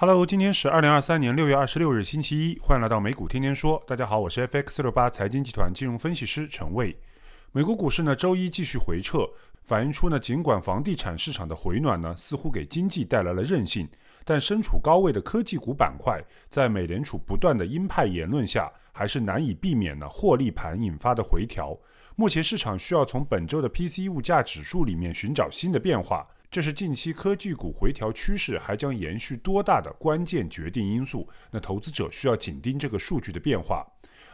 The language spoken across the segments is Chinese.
Hello，今天是二零二三年六月二十六日，星期一，欢迎来到美股天天说。大家好，我是 FX 六八财经集团金融分析师陈卫。美国股市呢，周一继续回撤，反映出呢，尽管房地产市场的回暖呢，似乎给经济带来了韧性，但身处高位的科技股板块，在美联储不断的鹰派言论下，还是难以避免呢获利盘引发的回调。目前市场需要从本周的 PC 物价指数里面寻找新的变化。这是近期科技股回调趋势还将延续多大的关键决定因素？那投资者需要紧盯这个数据的变化。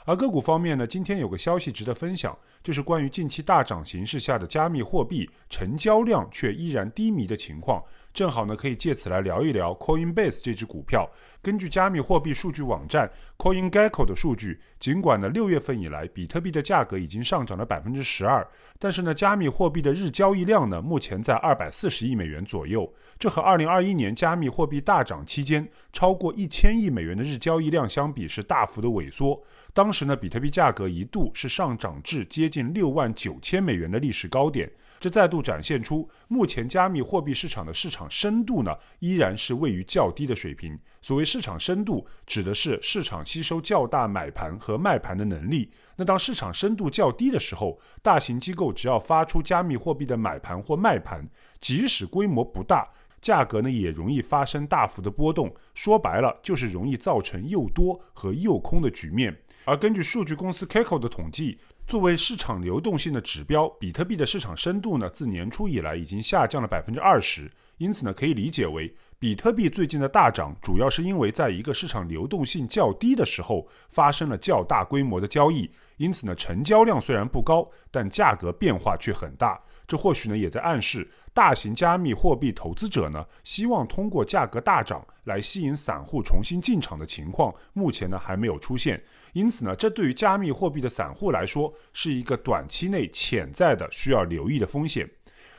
而个股方面呢，今天有个消息值得分享，就是关于近期大涨形势下的加密货币成交量却依然低迷的情况。正好呢，可以借此来聊一聊 Coinbase 这只股票。根据加密货币数据网站 CoinGecko 的数据，尽管呢六月份以来比特币的价格已经上涨了百分之十二，但是呢，加密货币的日交易量呢目前在二百四十亿美元左右。这和二零二一年加密货币大涨期间超过一千亿美元的日交易量相比是大幅的萎缩。当时呢，比特币价格一度是上涨至接近六万九千美元的历史高点。这再度展现出目前加密货币市场的市场深度呢，依然是位于较低的水平。所谓市场深度，指的是市场吸收较大买盘和卖盘的能力。那当市场深度较低的时候，大型机构只要发出加密货币的买盘或卖盘，即使规模不大，价格呢也容易发生大幅的波动。说白了，就是容易造成诱多和诱空的局面。而根据数据公司 Ceco 的统计。作为市场流动性的指标，比特币的市场深度呢，自年初以来已经下降了百分之二十。因此呢，可以理解为，比特币最近的大涨，主要是因为在一个市场流动性较低的时候，发生了较大规模的交易。因此呢，成交量虽然不高，但价格变化却很大。这或许呢，也在暗示大型加密货币投资者呢，希望通过价格大涨来吸引散户重新进场的情况，目前呢还没有出现。因此呢，这对于加密货币的散户来说，是一个短期内潜在的需要留意的风险。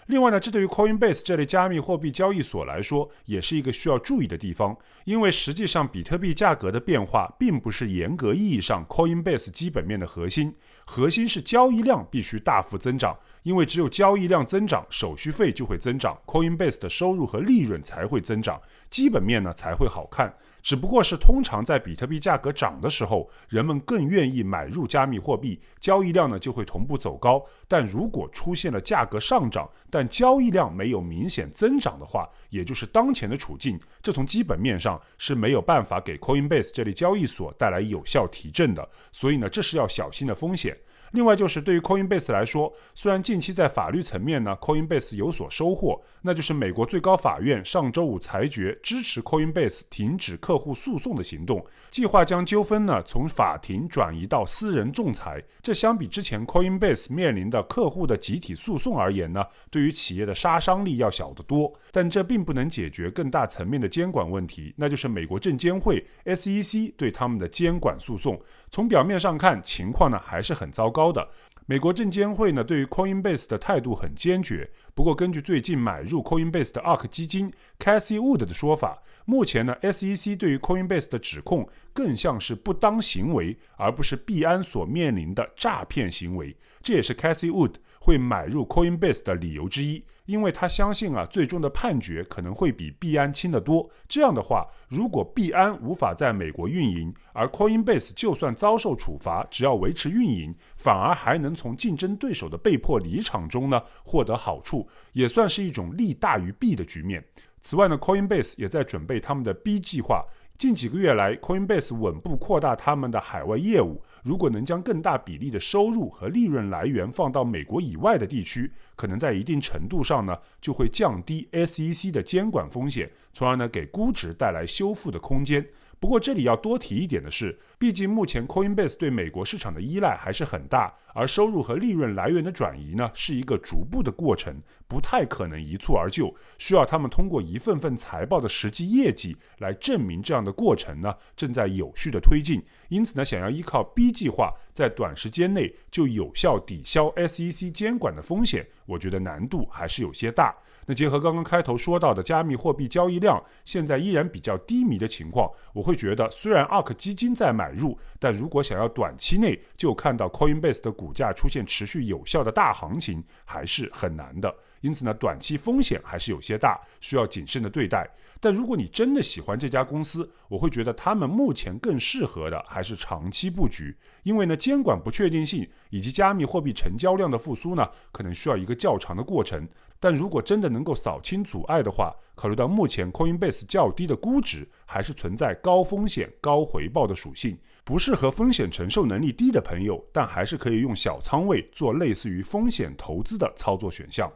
另外呢，这对于 Coinbase 这类加密货币交易所来说，也是一个需要注意的地方，因为实际上比特币价格的变化并不是严格意义上 Coinbase 基本面的核心，核心是交易量必须大幅增长。因为只有交易量增长，手续费就会增长，Coinbase 的收入和利润才会增长，基本面呢才会好看。只不过是通常在比特币价格涨的时候，人们更愿意买入加密货币，交易量呢就会同步走高。但如果出现了价格上涨，但交易量没有明显增长的话，也就是当前的处境，这从基本面上是没有办法给 Coinbase 这类交易所带来有效提振的。所以呢，这是要小心的风险。另外就是对于 Coinbase 来说，虽然近期在法律层面呢，Coinbase 有所收获，那就是美国最高法院上周五裁决支持 Coinbase 停止客户诉讼的行动，计划将纠纷呢从法庭转移到私人仲裁。这相比之前 Coinbase 面临的客户的集体诉讼而言呢，对于企业的杀伤力要小得多。但这并不能解决更大层面的监管问题，那就是美国证监会 SEC 对他们的监管诉讼。从表面上看，情况呢还是很糟糕。高的美国证监会呢，对于 Coinbase 的态度很坚决。不过，根据最近买入 Coinbase 的 Ark 基金 Cassie Wood 的说法，目前呢 SEC 对于 Coinbase 的指控更像是不当行为，而不是币安所面临的诈骗行为。这也是 Cassie Wood 会买入 Coinbase 的理由之一。因为他相信啊，最终的判决可能会比币安轻得多。这样的话，如果币安无法在美国运营，而 Coinbase 就算遭受处罚，只要维持运营，反而还能从竞争对手的被迫离场中呢获得好处，也算是一种利大于弊的局面。此外呢，Coinbase 也在准备他们的 B 计划。近几个月来，Coinbase 稳步扩大他们的海外业务。如果能将更大比例的收入和利润来源放到美国以外的地区，可能在一定程度上呢，就会降低 SEC 的监管风险，从而呢，给估值带来修复的空间。不过这里要多提一点的是，毕竟目前 Coinbase 对美国市场的依赖还是很大，而收入和利润来源的转移呢，是一个逐步的过程，不太可能一蹴而就，需要他们通过一份份财报的实际业绩来证明这样的过程呢正在有序的推进。因此呢，想要依靠 B 计划在短时间内就有效抵消 SEC 监管的风险，我觉得难度还是有些大。那结合刚刚开头说到的加密货币交易量现在依然比较低迷的情况，我会。觉得虽然 ARK 基金在买入，但如果想要短期内就看到 Coinbase 的股价出现持续有效的大行情，还是很难的。因此呢，短期风险还是有些大，需要谨慎的对待。但如果你真的喜欢这家公司，我会觉得他们目前更适合的还是长期布局。因为呢，监管不确定性以及加密货币成交量的复苏呢，可能需要一个较长的过程。但如果真的能够扫清阻碍的话，考虑到目前 Coinbase 较低的估值，还是存在高风险高回报的属性，不适合风险承受能力低的朋友，但还是可以用小仓位做类似于风险投资的操作选项。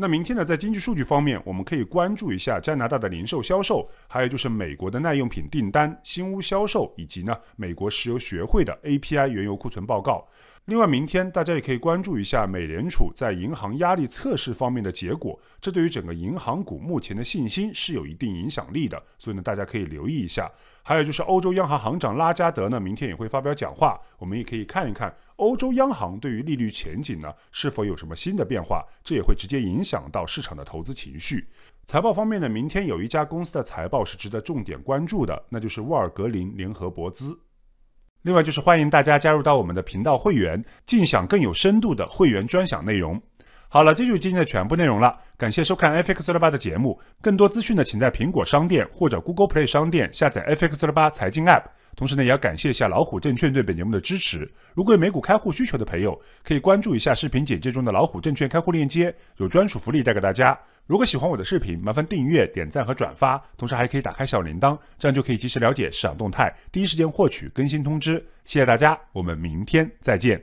那明天呢，在经济数据方面，我们可以关注一下加拿大的零售销售，还有就是美国的耐用品订单、新屋销售，以及呢，美国石油学会的 API 原油库存报告。另外，明天大家也可以关注一下美联储在银行压力测试方面的结果，这对于整个银行股目前的信心是有一定影响力的，所以呢，大家可以留意一下。还有就是欧洲央行行长拉加德呢，明天也会发表讲话，我们也可以看一看欧洲央行对于利率前景呢是否有什么新的变化，这也会直接影响到市场的投资情绪。财报方面呢，明天有一家公司的财报是值得重点关注的，那就是沃尔格林联合博资。另外就是欢迎大家加入到我们的频道会员，尽享更有深度的会员专享内容。好了，这就是今天的全部内容了。感谢收看 FX 六八的节目，更多资讯呢，请在苹果商店或者 Google Play 商店下载 FX 六八财经 App。同时呢，也要感谢一下老虎证券对本节目的支持。如果有美股开户需求的朋友，可以关注一下视频简介中的老虎证券开户链接，有专属福利带给大家。如果喜欢我的视频，麻烦订阅、点赞和转发，同时还可以打开小铃铛，这样就可以及时了解市场动态，第一时间获取更新通知。谢谢大家，我们明天再见。